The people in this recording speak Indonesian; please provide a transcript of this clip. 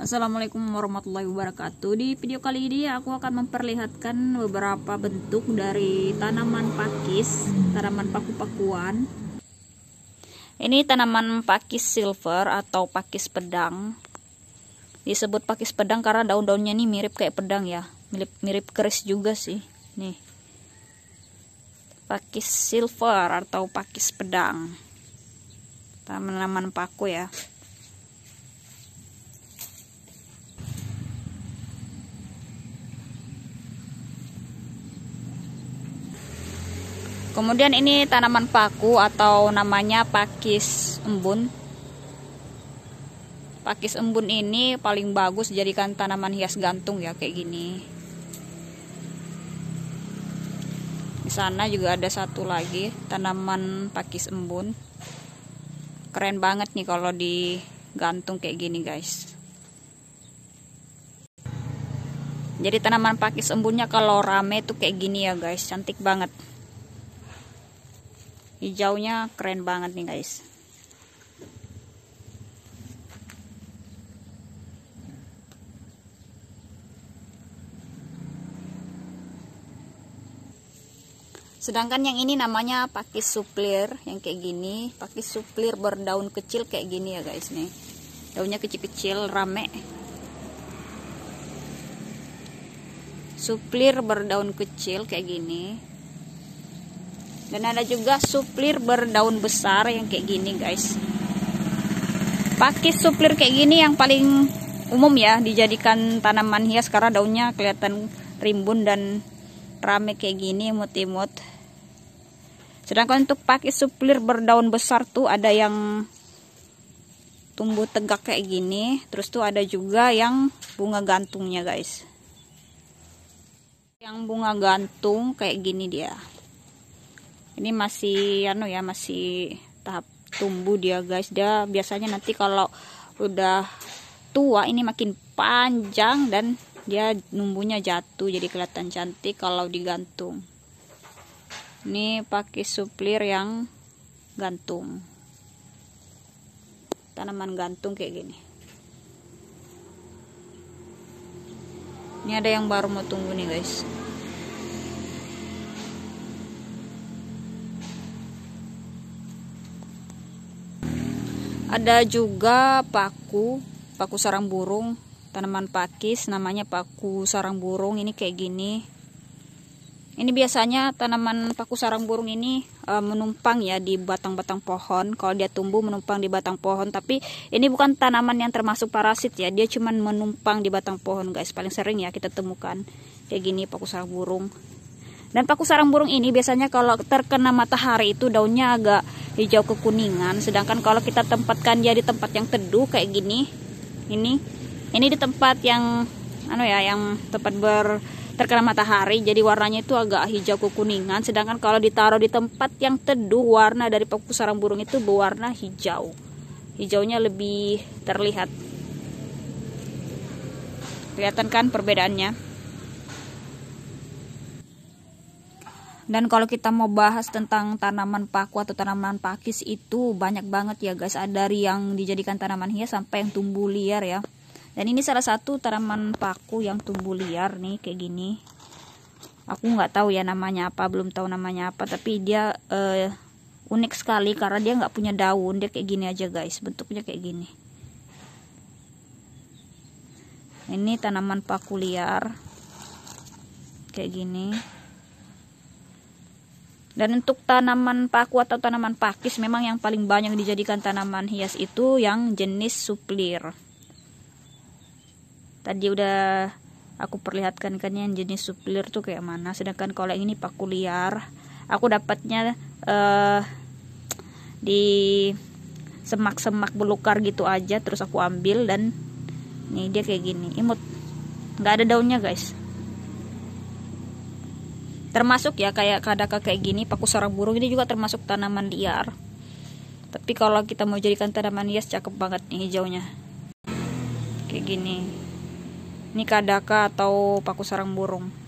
Assalamualaikum warahmatullahi wabarakatuh Di video kali ini aku akan memperlihatkan beberapa bentuk dari tanaman pakis Tanaman paku-pakuan Ini tanaman pakis silver atau pakis pedang Disebut pakis pedang karena daun-daunnya ini mirip kayak pedang ya Mirip, mirip keris juga sih Nih Pakis silver atau pakis pedang Tanaman paku ya Kemudian ini tanaman paku atau namanya pakis embun. Pakis embun ini paling bagus jadikan tanaman hias gantung ya kayak gini. Di sana juga ada satu lagi tanaman pakis embun. Keren banget nih kalau digantung kayak gini guys. Jadi tanaman pakis embunnya kalau rame tuh kayak gini ya guys, cantik banget hijaunya keren banget nih guys sedangkan yang ini namanya pakis suplir yang kayak gini pakis suplir berdaun kecil kayak gini ya guys nih daunnya kecil-kecil rame suplir berdaun kecil kayak gini dan ada juga suplir berdaun besar yang kayak gini guys pakai suplir kayak gini yang paling umum ya dijadikan tanaman hias karena daunnya kelihatan rimbun dan rame kayak gini imut-imut sedangkan untuk pakai suplir berdaun besar tuh ada yang tumbuh tegak kayak gini terus tuh ada juga yang bunga gantungnya guys yang bunga gantung kayak gini dia ini masih anu ya masih tahap tumbuh dia guys dia biasanya nanti kalau udah tua ini makin panjang dan dia numbunya jatuh jadi kelihatan cantik kalau digantung ini pakai suplir yang gantung tanaman gantung kayak gini ini ada yang baru mau tunggu nih guys ada juga paku paku sarang burung tanaman pakis namanya paku sarang burung ini kayak gini ini biasanya tanaman paku sarang burung ini e, menumpang ya di batang-batang pohon kalau dia tumbuh menumpang di batang pohon tapi ini bukan tanaman yang termasuk parasit ya dia cuman menumpang di batang pohon guys paling sering ya kita temukan kayak gini paku sarang burung dan paku sarang burung ini biasanya kalau terkena matahari itu daunnya agak hijau kekuningan sedangkan kalau kita tempatkan dia di tempat yang teduh kayak gini ini ini di tempat yang anu ya yang tempat ber terkena matahari jadi warnanya itu agak hijau kekuningan sedangkan kalau ditaruh di tempat yang teduh warna dari paku sarang burung itu berwarna hijau hijaunya lebih terlihat kelihatan kan perbedaannya Dan kalau kita mau bahas tentang tanaman paku atau tanaman pakis itu banyak banget ya guys. Ada yang dijadikan tanaman hias sampai yang tumbuh liar ya. Dan ini salah satu tanaman paku yang tumbuh liar nih kayak gini. Aku nggak tahu ya namanya apa, belum tahu namanya apa. Tapi dia uh, unik sekali karena dia nggak punya daun. Dia kayak gini aja guys, bentuknya kayak gini. Ini tanaman paku liar kayak gini. Dan untuk tanaman paku atau tanaman pakis memang yang paling banyak dijadikan tanaman hias itu yang jenis suplir. Tadi udah aku perlihatkan kan yang jenis suplir tuh kayak mana. Sedangkan kalau yang ini paku liar, aku dapatnya uh, di semak-semak belukar gitu aja terus aku ambil dan ini dia kayak gini imut nggak ada daunnya guys termasuk ya kayak kadaka kayak gini paku sarang burung ini juga termasuk tanaman liar tapi kalau kita mau jadikan tanaman hias cakep banget nih hijaunya kayak gini ini kadaka atau paku sarang burung